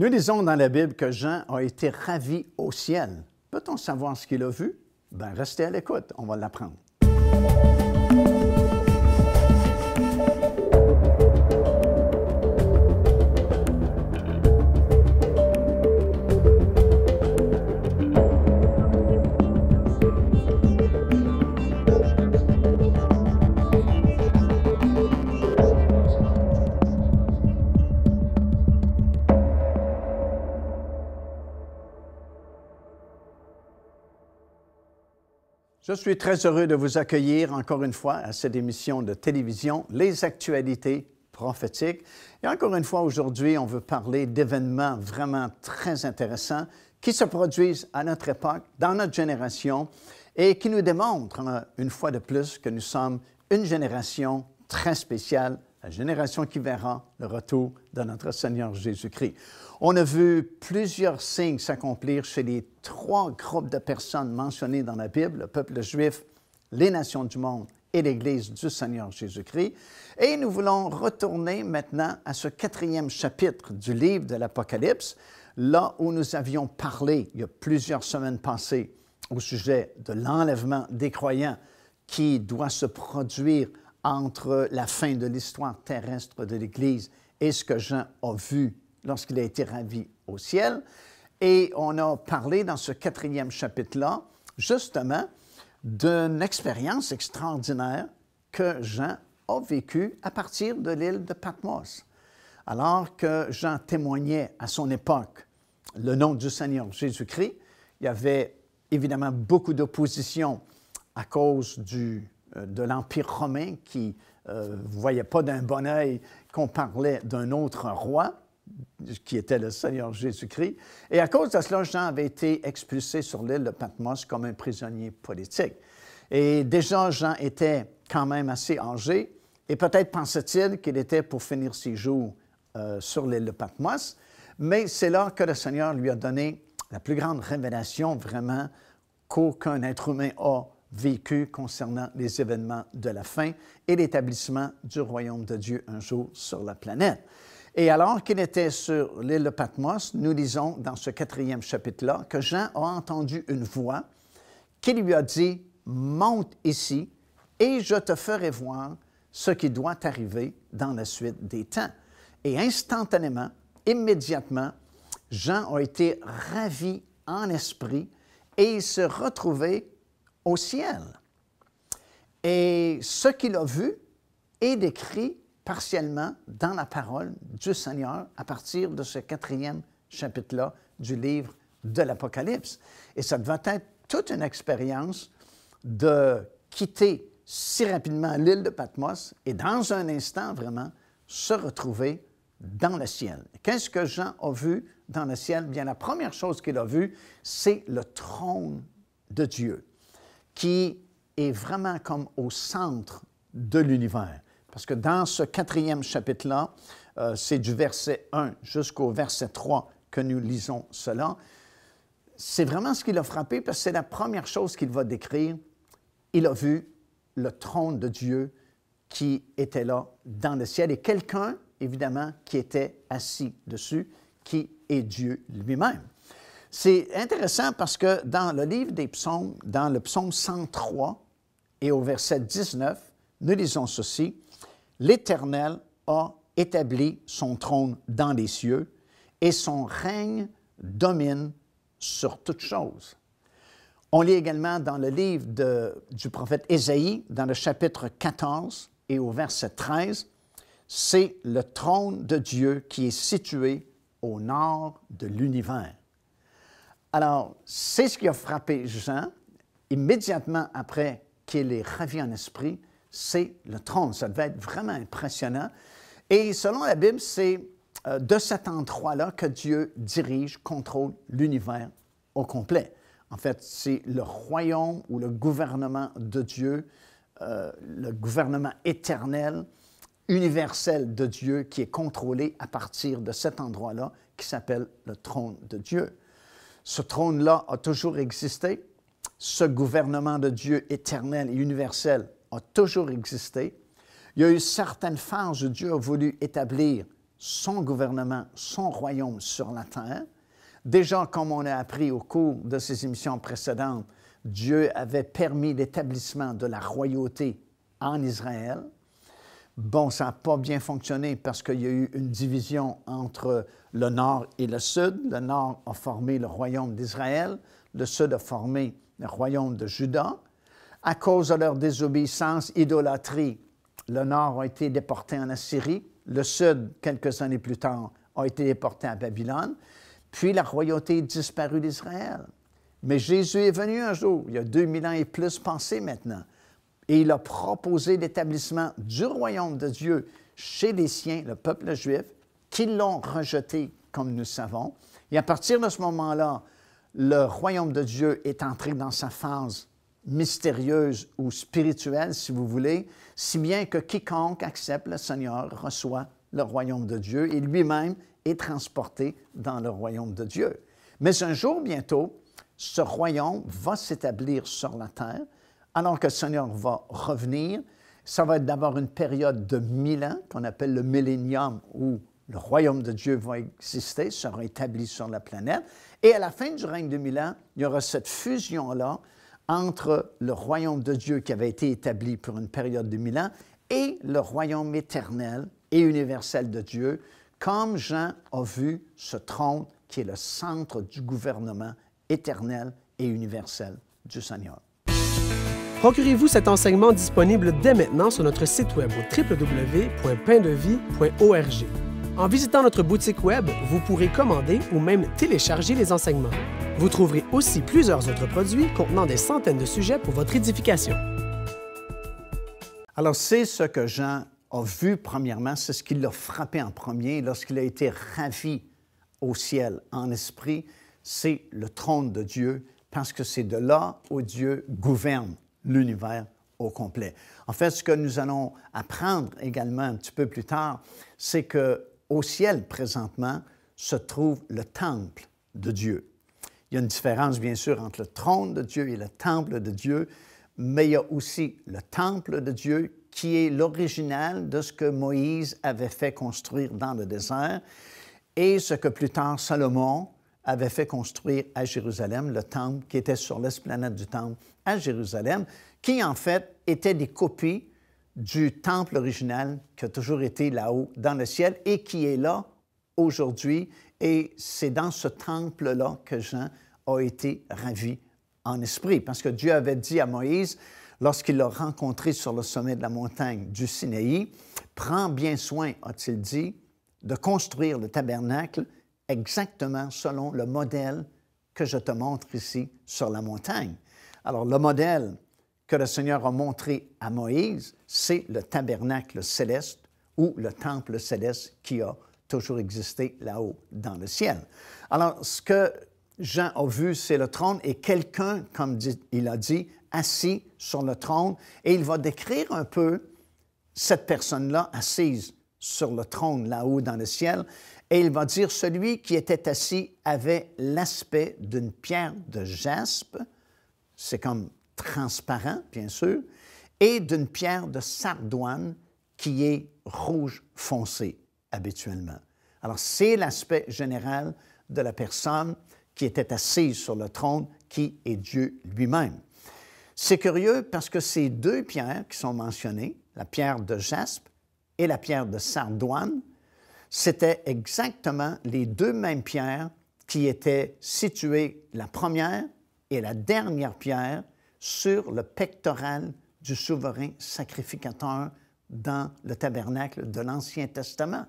Nous lisons dans la Bible que Jean a été ravi au ciel. Peut-on savoir ce qu'il a vu? Ben, restez à l'écoute, on va l'apprendre. Je suis très heureux de vous accueillir encore une fois à cette émission de télévision Les actualités prophétiques. Et encore une fois, aujourd'hui, on veut parler d'événements vraiment très intéressants qui se produisent à notre époque, dans notre génération, et qui nous démontrent, euh, une fois de plus, que nous sommes une génération très spéciale la génération qui verra le retour de notre Seigneur Jésus-Christ. On a vu plusieurs signes s'accomplir chez les trois groupes de personnes mentionnées dans la Bible, le peuple juif, les nations du monde et l'Église du Seigneur Jésus-Christ. Et nous voulons retourner maintenant à ce quatrième chapitre du livre de l'Apocalypse, là où nous avions parlé il y a plusieurs semaines passées au sujet de l'enlèvement des croyants qui doit se produire entre la fin de l'histoire terrestre de l'Église et ce que Jean a vu lorsqu'il a été ravi au ciel. Et on a parlé dans ce quatrième chapitre-là, justement, d'une expérience extraordinaire que Jean a vécue à partir de l'île de Patmos. Alors que Jean témoignait à son époque le nom du Seigneur Jésus-Christ, il y avait évidemment beaucoup d'opposition à cause du euh, de l'Empire romain qui ne euh, voyait pas d'un bon œil qu'on parlait d'un autre roi, qui était le Seigneur Jésus-Christ. Et à cause de cela, Jean avait été expulsé sur l'île de Patmos comme un prisonnier politique. Et déjà, Jean était quand même assez âgé, et peut-être pensait-il qu'il était pour finir ses jours euh, sur l'île de Patmos, mais c'est là que le Seigneur lui a donné la plus grande révélation vraiment qu'aucun être humain a vécu concernant les événements de la fin et l'établissement du royaume de Dieu un jour sur la planète. Et alors qu'il était sur l'île de Patmos, nous lisons dans ce quatrième chapitre-là que Jean a entendu une voix qui lui a dit, Monte ici et je te ferai voir ce qui doit arriver dans la suite des temps. Et instantanément, immédiatement, Jean a été ravi en esprit et il se retrouvait au ciel. Et ce qu'il a vu est décrit partiellement dans la parole du Seigneur à partir de ce quatrième chapitre-là du livre de l'Apocalypse. Et ça devait être toute une expérience de quitter si rapidement l'île de Patmos et dans un instant vraiment se retrouver dans le ciel. Qu'est-ce que Jean a vu dans le ciel? Bien, la première chose qu'il a vue, c'est le trône de Dieu qui est vraiment comme au centre de l'univers. Parce que dans ce quatrième chapitre-là, euh, c'est du verset 1 jusqu'au verset 3 que nous lisons cela. C'est vraiment ce qui l'a frappé parce que c'est la première chose qu'il va décrire. Il a vu le trône de Dieu qui était là dans le ciel et quelqu'un, évidemment, qui était assis dessus, qui est Dieu lui-même. C'est intéressant parce que dans le livre des psaumes, dans le psaume 103 et au verset 19, nous lisons ceci. L'Éternel a établi son trône dans les cieux et son règne domine sur toutes choses. On lit également dans le livre du prophète Ésaïe, dans le chapitre 14 et au verset 13, c'est le trône de Dieu qui est situé au nord de l'univers. Alors, c'est ce qui a frappé Jean immédiatement après qu'il est ravi en esprit, c'est le trône. Ça devait être vraiment impressionnant. Et selon la Bible, c'est euh, de cet endroit-là que Dieu dirige, contrôle l'univers au complet. En fait, c'est le royaume ou le gouvernement de Dieu, euh, le gouvernement éternel, universel de Dieu qui est contrôlé à partir de cet endroit-là qui s'appelle le trône de Dieu. Ce trône-là a toujours existé. Ce gouvernement de Dieu éternel et universel a toujours existé. Il y a eu certaines phases où Dieu a voulu établir son gouvernement, son royaume sur la terre. Déjà, comme on a appris au cours de ces émissions précédentes, Dieu avait permis l'établissement de la royauté en Israël. Bon, ça n'a pas bien fonctionné parce qu'il y a eu une division entre le nord et le sud. Le nord a formé le royaume d'Israël, le sud a formé le royaume de Juda. À cause de leur désobéissance, idolâtrie, le nord a été déporté en Assyrie, le sud, quelques années plus tard, a été déporté à Babylone, puis la royauté disparut d'Israël. Mais Jésus est venu un jour, il y a 2000 ans et plus passé maintenant, et il a proposé l'établissement du royaume de Dieu chez les siens, le peuple juif, qui l'ont rejeté, comme nous savons. Et à partir de ce moment-là, le royaume de Dieu est entré dans sa phase mystérieuse ou spirituelle, si vous voulez, si bien que quiconque accepte le Seigneur reçoit le royaume de Dieu et lui-même est transporté dans le royaume de Dieu. Mais un jour bientôt, ce royaume va s'établir sur la terre, alors que le Seigneur va revenir. Ça va être d'abord une période de mille ans, qu'on appelle le millénium ou le royaume de Dieu va exister, sera établi sur la planète. Et à la fin du règne de Milan, il y aura cette fusion-là entre le royaume de Dieu qui avait été établi pour une période de mille ans et le royaume éternel et universel de Dieu, comme Jean a vu ce trône qui est le centre du gouvernement éternel et universel du Seigneur. Procurez-vous cet enseignement disponible dès maintenant sur notre site web au www.paindevie.org. En visitant notre boutique web, vous pourrez commander ou même télécharger les enseignements. Vous trouverez aussi plusieurs autres produits contenant des centaines de sujets pour votre édification. Alors, c'est ce que Jean a vu premièrement, c'est ce qui l'a frappé en premier lorsqu'il a été ravi au ciel en esprit, c'est le trône de Dieu, parce que c'est de là où Dieu gouverne l'univers au complet. En fait, ce que nous allons apprendre également un petit peu plus tard, c'est que au ciel présentement se trouve le temple de Dieu. Il y a une différence, bien sûr, entre le trône de Dieu et le temple de Dieu, mais il y a aussi le temple de Dieu qui est l'original de ce que Moïse avait fait construire dans le désert et ce que plus tard Salomon avait fait construire à Jérusalem, le temple qui était sur l'esplanade du temple à Jérusalem, qui en fait étaient des copies du temple original qui a toujours été là-haut dans le ciel et qui est là aujourd'hui. Et c'est dans ce temple-là que Jean a été ravi en esprit, parce que Dieu avait dit à Moïse, lorsqu'il l'a rencontré sur le sommet de la montagne du Sinaï, Prends bien soin, a-t-il dit, de construire le tabernacle exactement selon le modèle que je te montre ici sur la montagne. Alors le modèle que le Seigneur a montré à Moïse, c'est le tabernacle céleste ou le temple céleste qui a toujours existé là-haut dans le ciel. Alors, ce que Jean a vu, c'est le trône et quelqu'un, comme il a dit, assis sur le trône. Et il va décrire un peu cette personne-là assise sur le trône là-haut dans le ciel. Et il va dire, celui qui était assis avait l'aspect d'une pierre de jaspe. C'est comme transparent, bien sûr, et d'une pierre de sardoine qui est rouge foncé habituellement. Alors, c'est l'aspect général de la personne qui était assise sur le trône, qui est Dieu lui-même. C'est curieux parce que ces deux pierres qui sont mentionnées, la pierre de jaspe et la pierre de sardoine, c'était exactement les deux mêmes pierres qui étaient situées, la première et la dernière pierre, sur le pectoral du souverain sacrificateur dans le tabernacle de l'Ancien Testament.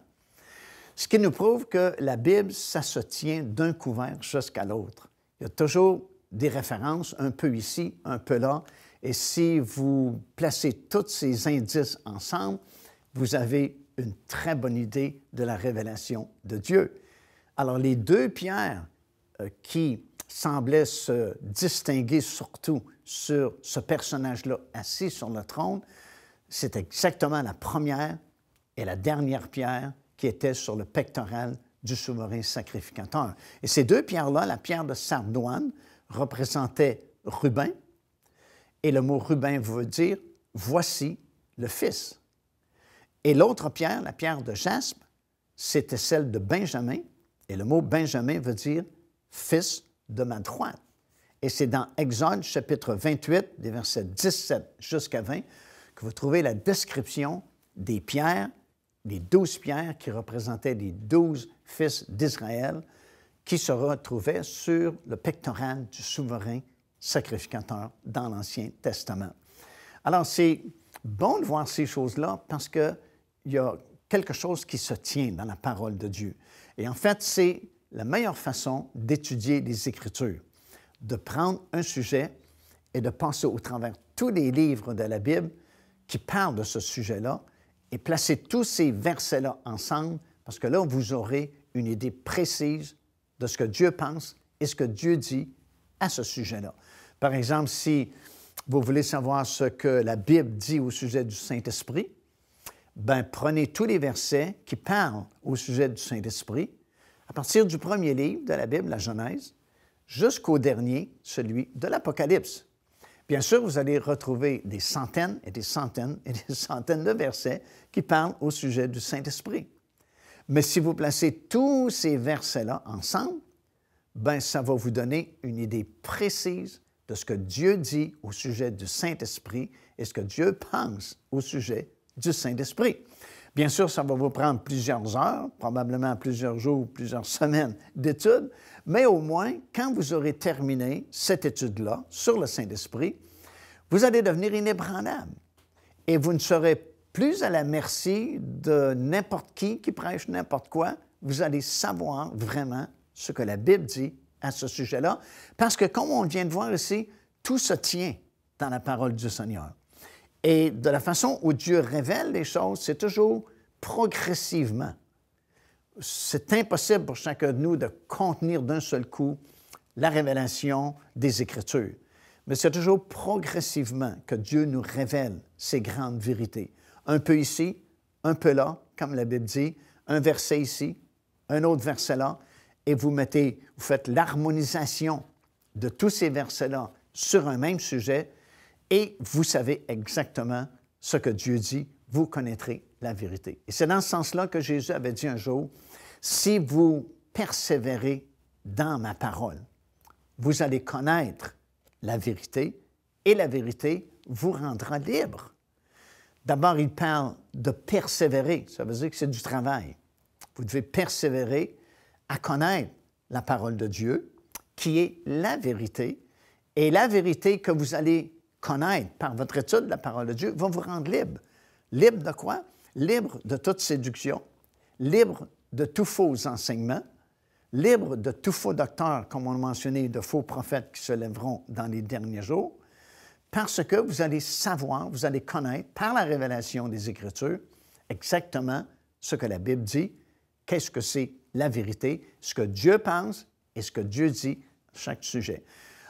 Ce qui nous prouve que la Bible, ça se tient d'un couvert jusqu'à l'autre. Il y a toujours des références, un peu ici, un peu là. Et si vous placez tous ces indices ensemble, vous avez une très bonne idée de la révélation de Dieu. Alors les deux pierres euh, qui semblait se distinguer surtout sur ce personnage-là assis sur le trône, c'est exactement la première et la dernière pierre qui était sur le pectoral du souverain sacrificateur. Et ces deux pierres-là, la pierre de Sardoine représentait Rubin, et le mot Rubin veut dire voici le Fils. Et l'autre pierre, la pierre de jaspe, c'était celle de Benjamin, et le mot Benjamin veut dire fils de ma droite. Et c'est dans Exode chapitre 28, des versets 17 jusqu'à 20, que vous trouvez la description des pierres, des douze pierres qui représentaient les douze fils d'Israël qui se retrouvaient sur le pectoral du souverain sacrificateur dans l'Ancien Testament. Alors c'est bon de voir ces choses-là parce qu'il y a quelque chose qui se tient dans la parole de Dieu. Et en fait, c'est la meilleure façon d'étudier les Écritures, de prendre un sujet et de penser au travers tous les livres de la Bible qui parlent de ce sujet-là et placer tous ces versets-là ensemble parce que là, vous aurez une idée précise de ce que Dieu pense et ce que Dieu dit à ce sujet-là. Par exemple, si vous voulez savoir ce que la Bible dit au sujet du Saint-Esprit, ben prenez tous les versets qui parlent au sujet du Saint-Esprit à partir du premier livre de la Bible, la Genèse, jusqu'au dernier, celui de l'Apocalypse. Bien sûr, vous allez retrouver des centaines et des centaines et des centaines de versets qui parlent au sujet du Saint-Esprit. Mais si vous placez tous ces versets-là ensemble, ben ça va vous donner une idée précise de ce que Dieu dit au sujet du Saint-Esprit et ce que Dieu pense au sujet du Saint-Esprit. Bien sûr, ça va vous prendre plusieurs heures, probablement plusieurs jours, plusieurs semaines d'études, mais au moins, quand vous aurez terminé cette étude-là sur le Saint-Esprit, vous allez devenir inébranlable et vous ne serez plus à la merci de n'importe qui qui prêche n'importe quoi. Vous allez savoir vraiment ce que la Bible dit à ce sujet-là, parce que comme on vient de voir ici, tout se tient dans la parole du Seigneur. Et de la façon où Dieu révèle les choses, c'est toujours progressivement. C'est impossible pour chacun de nous de contenir d'un seul coup la révélation des Écritures. Mais c'est toujours progressivement que Dieu nous révèle ces grandes vérités. Un peu ici, un peu là, comme la Bible dit, un verset ici, un autre verset là, et vous mettez, vous faites l'harmonisation de tous ces versets-là sur un même sujet, et vous savez exactement ce que Dieu dit, vous connaîtrez la vérité. Et c'est dans ce sens-là que Jésus avait dit un jour, si vous persévérez dans ma parole, vous allez connaître la vérité et la vérité vous rendra libre. D'abord, il parle de persévérer, ça veut dire que c'est du travail. Vous devez persévérer à connaître la parole de Dieu, qui est la vérité, et la vérité que vous allez connaître par votre étude la parole de Dieu va vous rendre libre. Libre de quoi? Libre de toute séduction, libre de tout faux enseignements, libre de tout faux docteur, comme on a mentionné, de faux prophètes qui se lèveront dans les derniers jours, parce que vous allez savoir, vous allez connaître par la révélation des Écritures exactement ce que la Bible dit, qu'est-ce que c'est la vérité, ce que Dieu pense et ce que Dieu dit à chaque sujet.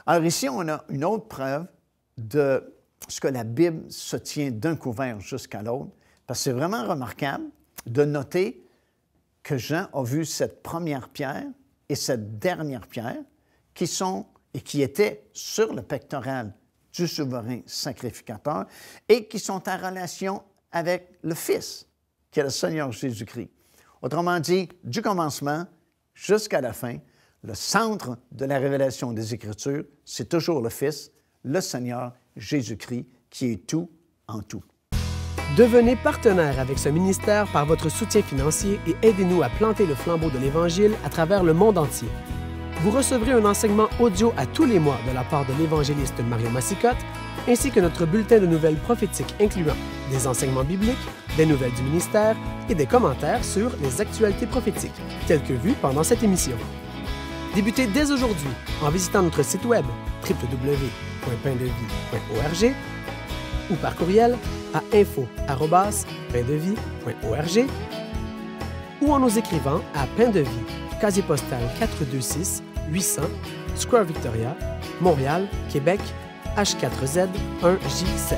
Alors ici, on a une autre preuve de ce que la Bible se tient d'un couvert jusqu'à l'autre, parce que c'est vraiment remarquable de noter que Jean a vu cette première pierre et cette dernière pierre qui sont et qui étaient sur le pectoral du souverain sacrificateur et qui sont en relation avec le Fils, qui est le Seigneur Jésus-Christ. Autrement dit, du commencement jusqu'à la fin, le centre de la révélation des Écritures, c'est toujours le Fils, le Seigneur Jésus-Christ, qui est tout en tout. Devenez partenaire avec ce ministère par votre soutien financier et aidez-nous à planter le flambeau de l'Évangile à travers le monde entier. Vous recevrez un enseignement audio à tous les mois de la part de l'évangéliste Mario Massicotte, ainsi que notre bulletin de nouvelles prophétiques incluant des enseignements bibliques, des nouvelles du ministère et des commentaires sur les actualités prophétiques, telles que vues pendant cette émission. Débutez dès aujourd'hui en visitant notre site web www www.paindevie.org ou par courriel à info.paindevie.org ou en nous écrivant à paindevie, de casier postal 426 800 Square Victoria, Montréal, Québec, H4Z1J7.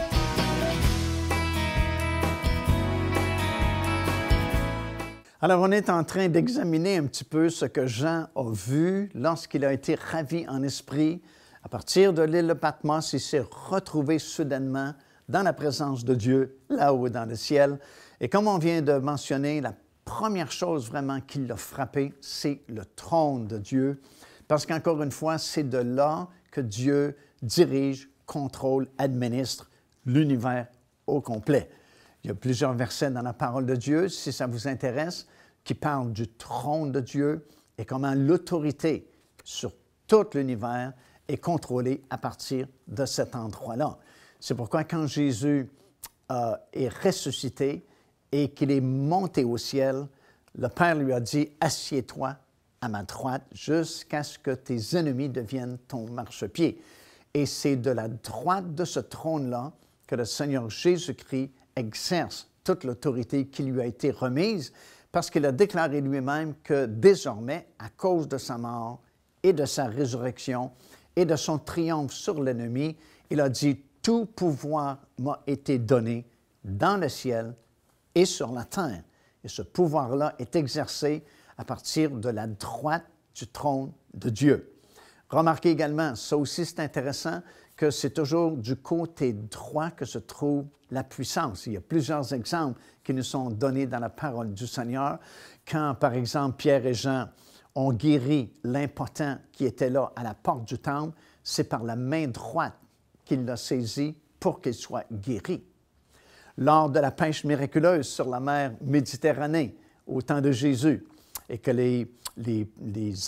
Alors, on est en train d'examiner un petit peu ce que Jean a vu lorsqu'il a été ravi en esprit à partir de l'île de Patmos, il s'est retrouvé soudainement dans la présence de Dieu, là-haut dans le ciel. Et comme on vient de mentionner, la première chose vraiment qui l'a frappé, c'est le trône de Dieu. Parce qu'encore une fois, c'est de là que Dieu dirige, contrôle, administre l'univers au complet. Il y a plusieurs versets dans la parole de Dieu, si ça vous intéresse, qui parlent du trône de Dieu et comment l'autorité sur tout l'univers est contrôlé à partir de cet endroit-là. C'est pourquoi quand Jésus euh, est ressuscité et qu'il est monté au ciel, le Père lui a dit, assieds-toi à ma droite jusqu'à ce que tes ennemis deviennent ton marchepied. Et c'est de la droite de ce trône-là que le Seigneur Jésus-Christ exerce toute l'autorité qui lui a été remise, parce qu'il a déclaré lui-même que désormais, à cause de sa mort et de sa résurrection, et de son triomphe sur l'ennemi, il a dit, Tout pouvoir m'a été donné dans le ciel et sur la terre. Et ce pouvoir-là est exercé à partir de la droite du trône de Dieu. Remarquez également, ça aussi c'est intéressant, que c'est toujours du côté droit que se trouve la puissance. Il y a plusieurs exemples qui nous sont donnés dans la parole du Seigneur. Quand, par exemple, Pierre et Jean ont guéri l'impotent qui était là à la porte du temple, c'est par la main droite qu'il l'a saisi pour qu'il soit guéri. Lors de la pêche miraculeuse sur la mer Méditerranée, au temps de Jésus, et que les, les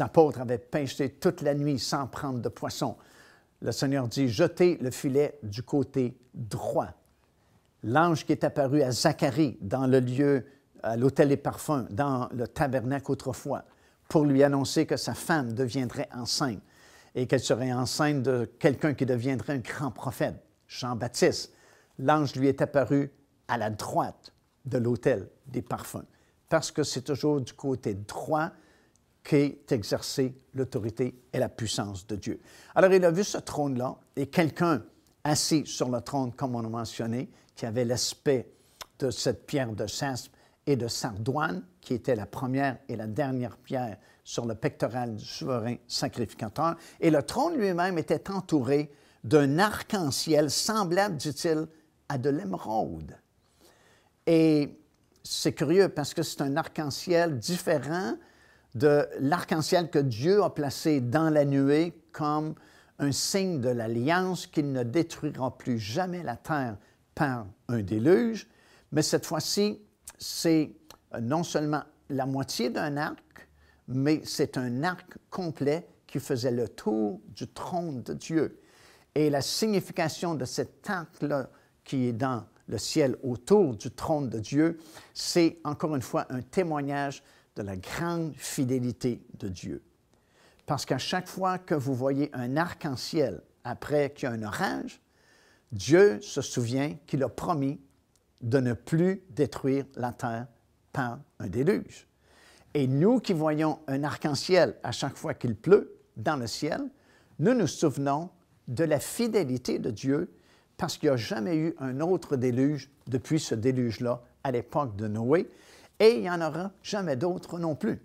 apôtres avaient pêché toute la nuit sans prendre de poisson, le Seigneur dit, jetez le filet du côté droit. L'ange qui est apparu à Zacharie dans le lieu, à l'hôtel des parfums, dans le tabernacle autrefois, pour lui annoncer que sa femme deviendrait enceinte et qu'elle serait enceinte de quelqu'un qui deviendrait un grand prophète, Jean-Baptiste. L'ange lui est apparu à la droite de l'autel des parfums, parce que c'est toujours du côté droit qu'est exercée l'autorité et la puissance de Dieu. Alors il a vu ce trône-là et quelqu'un assis sur le trône, comme on a mentionné, qui avait l'aspect de cette pierre de sas et de Sardouane, qui était la première et la dernière pierre sur le pectoral du souverain sacrificateur. Et le trône lui-même était entouré d'un arc-en-ciel semblable, dit-il, à de l'émeraude. Et c'est curieux parce que c'est un arc-en-ciel différent de l'arc-en-ciel que Dieu a placé dans la nuée comme un signe de l'alliance qu'il ne détruira plus jamais la terre par un déluge. Mais cette fois-ci, c'est euh, non seulement la moitié d'un arc, mais c'est un arc complet qui faisait le tour du trône de Dieu. Et la signification de cet arc-là qui est dans le ciel autour du trône de Dieu, c'est encore une fois un témoignage de la grande fidélité de Dieu. Parce qu'à chaque fois que vous voyez un arc-en-ciel après qu'il y a un orage, Dieu se souvient qu'il a promis de ne plus détruire la terre par un déluge. Et nous qui voyons un arc-en-ciel à chaque fois qu'il pleut dans le ciel, nous nous souvenons de la fidélité de Dieu parce qu'il n'y a jamais eu un autre déluge depuis ce déluge-là à l'époque de Noé et il n'y en aura jamais d'autres non plus.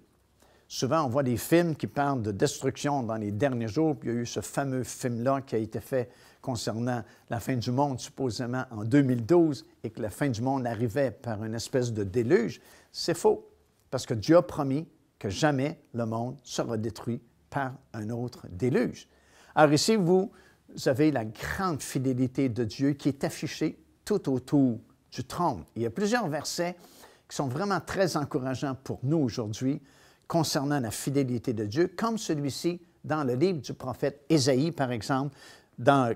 Souvent, on voit des films qui parlent de destruction dans les derniers jours. il y a eu ce fameux film-là qui a été fait concernant la fin du monde, supposément en 2012, et que la fin du monde arrivait par une espèce de déluge. C'est faux, parce que Dieu a promis que jamais le monde sera détruit par un autre déluge. Alors ici, vous, vous avez la grande fidélité de Dieu qui est affichée tout autour du trône. Il y a plusieurs versets qui sont vraiment très encourageants pour nous aujourd'hui concernant la fidélité de Dieu, comme celui-ci dans le livre du prophète Ésaïe, par exemple, dans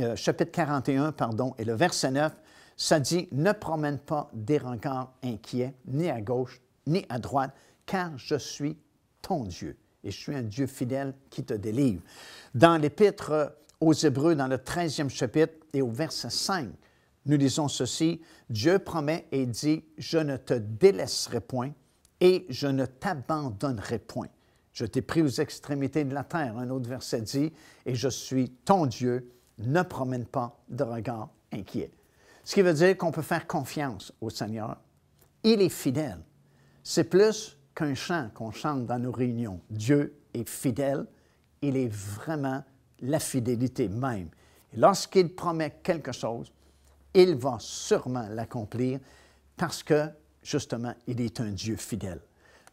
euh, chapitre 41, pardon, et le verset 9, ça dit Ne promène pas des inquiet inquiets, ni à gauche, ni à droite, car je suis ton Dieu, et je suis un Dieu fidèle qui te délivre. Dans l'Épître aux Hébreux, dans le 13e chapitre et au verset 5, nous lisons ceci Dieu promet et dit Je ne te délaisserai point, et je ne t'abandonnerai point. Je t'ai pris aux extrémités de la terre. Un autre verset dit, et je suis ton Dieu, ne promène pas de regard inquiet. Ce qui veut dire qu'on peut faire confiance au Seigneur. Il est fidèle. C'est plus qu'un chant qu'on chante dans nos réunions. Dieu est fidèle. Il est vraiment la fidélité même. lorsqu'il promet quelque chose, il va sûrement l'accomplir parce que justement, il est un Dieu fidèle.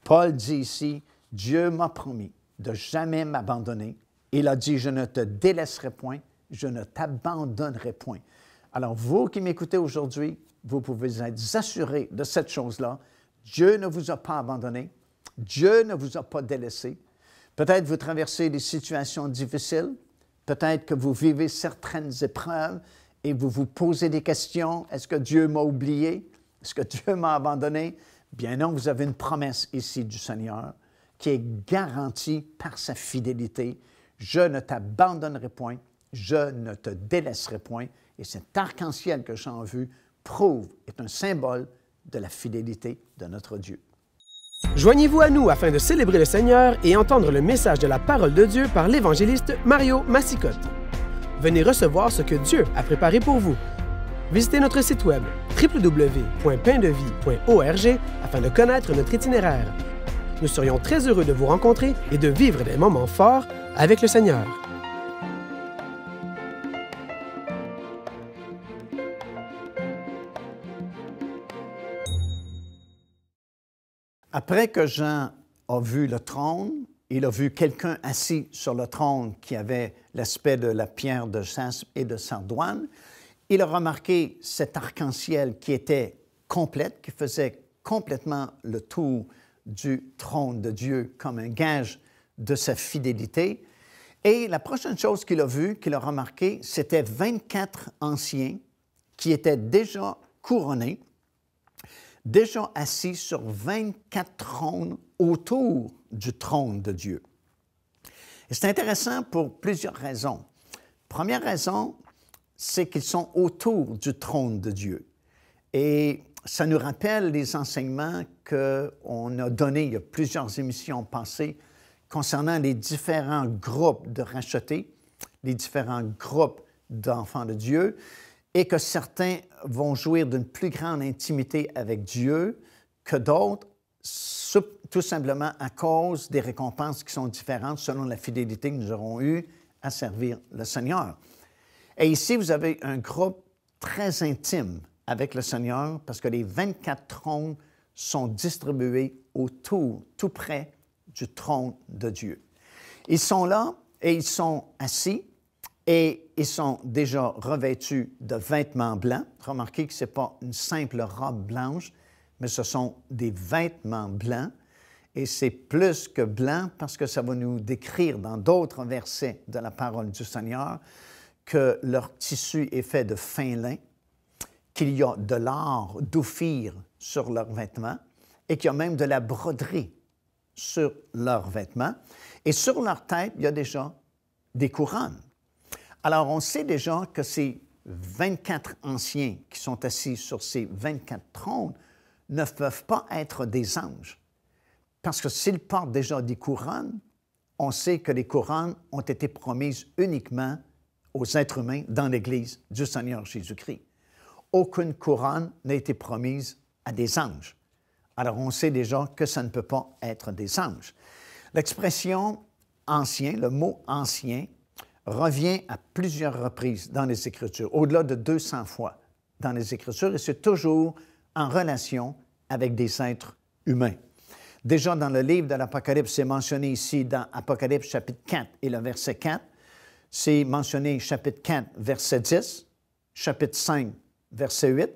Paul dit ici, Dieu m'a promis de jamais m'abandonner. Il a dit, je ne te délaisserai point, je ne t'abandonnerai point. Alors, vous qui m'écoutez aujourd'hui, vous pouvez être assurés de cette chose-là. Dieu ne vous a pas abandonné. Dieu ne vous a pas délaissé. Peut-être vous traversez des situations difficiles. Peut-être que vous vivez certaines épreuves et vous vous posez des questions. Est-ce que Dieu m'a oublié? Est-ce que Dieu m'a abandonné? Bien non, vous avez une promesse ici du Seigneur qui est garantie par sa fidélité. Je ne t'abandonnerai point, je ne te délaisserai point. Et cet arc-en-ciel que j'ai en vue prouve, est un symbole de la fidélité de notre Dieu. Joignez-vous à nous afin de célébrer le Seigneur et entendre le message de la parole de Dieu par l'évangéliste Mario Massicotte. Venez recevoir ce que Dieu a préparé pour vous. Visitez notre site web www.paindevie.org afin de connaître notre itinéraire. Nous serions très heureux de vous rencontrer et de vivre des moments forts avec le Seigneur. Après que Jean a vu le trône, il a vu quelqu'un assis sur le trône qui avait l'aspect de la pierre de saint et de Sardoine. Il a remarqué cet arc-en-ciel qui était complète, qui faisait complètement le tour du trône de Dieu comme un gage de sa fidélité. Et la prochaine chose qu'il a vue, qu'il a remarqué, c'était 24 anciens qui étaient déjà couronnés, déjà assis sur 24 trônes autour du trône de Dieu. Et c'est intéressant pour plusieurs raisons. Première raison, c'est qu'ils sont autour du trône de Dieu. Et ça nous rappelle les enseignements qu'on a donnés il y a plusieurs émissions passées concernant les différents groupes de rachetés, les différents groupes d'enfants de Dieu, et que certains vont jouir d'une plus grande intimité avec Dieu que d'autres, tout simplement à cause des récompenses qui sont différentes selon la fidélité que nous aurons eue à servir le Seigneur. Et ici, vous avez un groupe très intime avec le Seigneur parce que les 24 trônes sont distribués autour, tout près du trône de Dieu. Ils sont là et ils sont assis et ils sont déjà revêtus de vêtements blancs. Remarquez que ce n'est pas une simple robe blanche, mais ce sont des vêtements blancs. Et c'est plus que blanc parce que ça va nous décrire dans d'autres versets de la parole du Seigneur que leur tissu est fait de fin lin, qu'il y a de l'or d'ophir sur leurs vêtements et qu'il y a même de la broderie sur leurs vêtements. Et sur leur tête, il y a déjà des couronnes. Alors, on sait déjà que ces 24 anciens qui sont assis sur ces 24 trônes ne peuvent pas être des anges. Parce que s'ils portent déjà des couronnes, on sait que les couronnes ont été promises uniquement aux êtres humains dans l'Église du Seigneur Jésus-Christ. Aucune couronne n'a été promise à des anges. Alors on sait déjà que ça ne peut pas être des anges. L'expression ancien, le mot ancien, revient à plusieurs reprises dans les Écritures, au-delà de 200 fois dans les Écritures, et c'est toujours en relation avec des êtres humains. Déjà dans le livre de l'Apocalypse, c'est mentionné ici dans Apocalypse chapitre 4 et le verset 4, c'est mentionné chapitre 4, verset 10, chapitre 5, verset 8,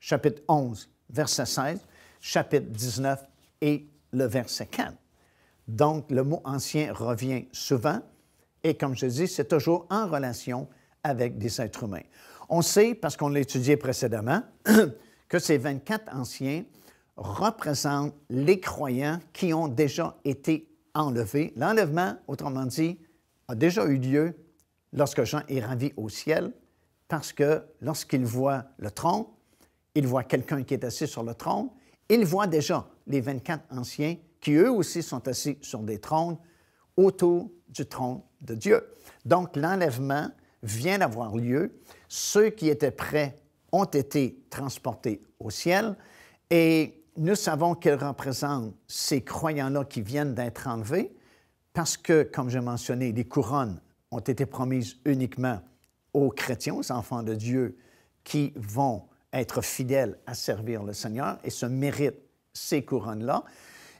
chapitre 11, verset 16, chapitre 19 et le verset 4. Donc, le mot ancien revient souvent et comme je dis, c'est toujours en relation avec des êtres humains. On sait, parce qu'on l'a étudié précédemment, que ces 24 anciens représentent les croyants qui ont déjà été enlevés. L'enlèvement, autrement dit, a déjà eu lieu lorsque Jean est ravi au ciel, parce que lorsqu'il voit le trône, il voit quelqu'un qui est assis sur le trône, il voit déjà les 24 anciens qui eux aussi sont assis sur des trônes autour du trône de Dieu. Donc l'enlèvement vient d'avoir lieu. Ceux qui étaient prêts ont été transportés au ciel et nous savons qu'ils représentent ces croyants-là qui viennent d'être enlevés parce que, comme j'ai mentionné, les couronnes ont été promises uniquement aux chrétiens, aux enfants de Dieu, qui vont être fidèles à servir le Seigneur et se méritent ces couronnes-là.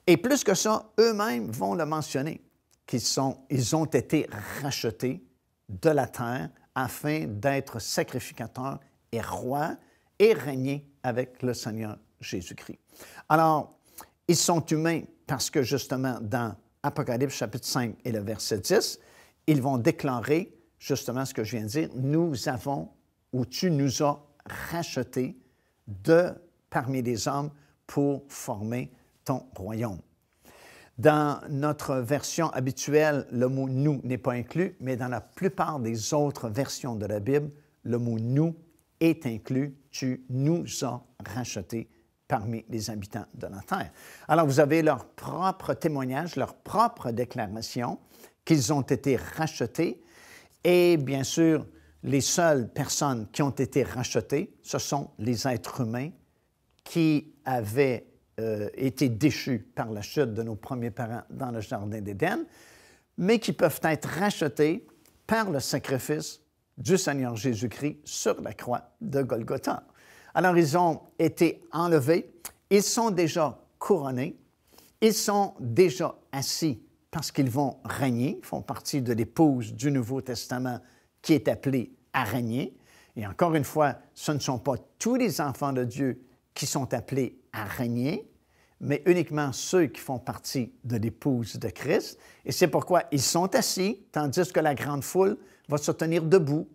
Et plus que ça, eux-mêmes vont le mentionner, qu'ils sont, ils ont été rachetés de la terre afin d'être sacrificateurs et rois et régner avec le Seigneur Jésus-Christ. Alors, ils sont humains parce que justement, dans Apocalypse chapitre 5 et le verset 10, ils vont déclarer justement ce que je viens de dire, nous avons ou tu nous as rachetés de parmi les hommes pour former ton royaume. Dans notre version habituelle, le mot nous n'est pas inclus, mais dans la plupart des autres versions de la Bible, le mot nous est inclus. Tu nous as rachetés parmi les habitants de la terre. Alors, vous avez leur propre témoignage, leur propre déclaration, qu'ils ont été rachetés. Et bien sûr, les seules personnes qui ont été rachetées, ce sont les êtres humains qui avaient euh, été déchus par la chute de nos premiers parents dans le Jardin d'Éden, mais qui peuvent être rachetés par le sacrifice du Seigneur Jésus-Christ sur la croix de Golgotha. Alors ils ont été enlevés, ils sont déjà couronnés, ils sont déjà assis parce qu'ils vont régner, font partie de l'épouse du Nouveau Testament qui est appelée à régner. Et encore une fois, ce ne sont pas tous les enfants de Dieu qui sont appelés à régner, mais uniquement ceux qui font partie de l'épouse de Christ. Et c'est pourquoi ils sont assis, tandis que la grande foule va se tenir debout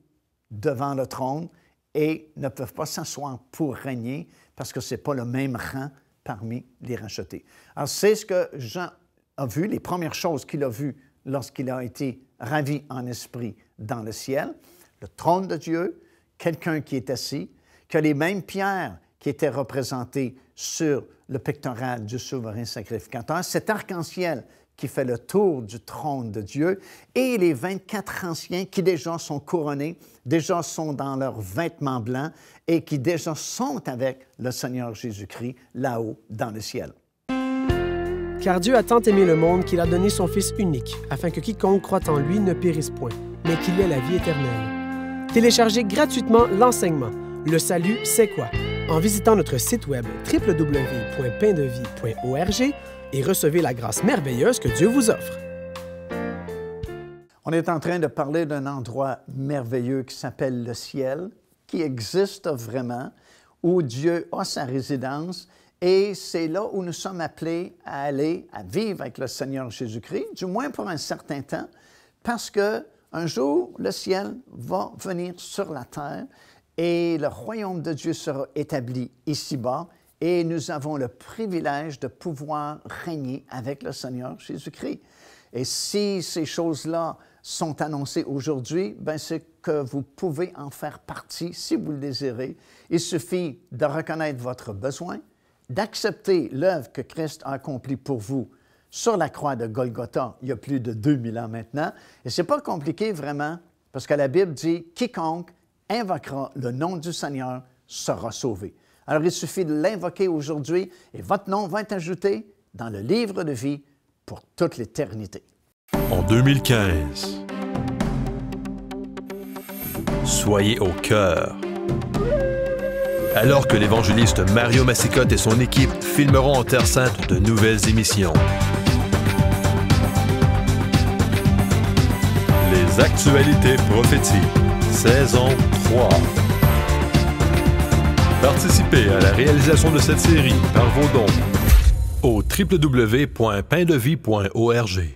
devant le trône et ne peuvent pas s'asseoir pour régner parce que ce n'est pas le même rang parmi les rachetés. Alors, c'est ce que Jean a vu, les premières choses qu'il a vues lorsqu'il a été ravi en esprit dans le ciel, le trône de Dieu, quelqu'un qui est assis, que les mêmes pierres qui étaient représentées sur le pectoral du souverain sacrificateur, cet arc-en-ciel qui fait le tour du trône de Dieu, et les 24 anciens qui déjà sont couronnés, déjà sont dans leurs vêtements blancs et qui déjà sont avec le Seigneur Jésus-Christ là-haut dans le ciel. Car Dieu a tant aimé le monde qu'il a donné son Fils unique, afin que quiconque croit en lui ne périsse point, mais qu'il ait la vie éternelle. Téléchargez gratuitement l'enseignement Le salut, c'est quoi en visitant notre site web www.paindevie.org et recevez la grâce merveilleuse que Dieu vous offre. On est en train de parler d'un endroit merveilleux qui s'appelle le ciel, qui existe vraiment, où Dieu a sa résidence et c'est là où nous sommes appelés à aller, à vivre avec le Seigneur Jésus-Christ, du moins pour un certain temps, parce que un jour, le ciel va venir sur la terre et le royaume de Dieu sera établi ici-bas et nous avons le privilège de pouvoir régner avec le Seigneur Jésus-Christ. Et si ces choses-là sont annoncées aujourd'hui, ben c'est que vous pouvez en faire partie si vous le désirez. Il suffit de reconnaître votre besoin, d'accepter l'œuvre que Christ a accomplie pour vous sur la croix de Golgotha il y a plus de 2000 ans maintenant. Et ce n'est pas compliqué vraiment, parce que la Bible dit quiconque invoquera le nom du Seigneur sera sauvé. Alors il suffit de l'invoquer aujourd'hui et votre nom va être ajouté dans le livre de vie pour toute l'éternité. En 2015, soyez au cœur alors que l'évangéliste Mario Massicotte et son équipe filmeront en Terre Sainte de nouvelles émissions. Les actualités prophétiques, saison 3. Participez à la réalisation de cette série par vos dons au www.paindevie.org.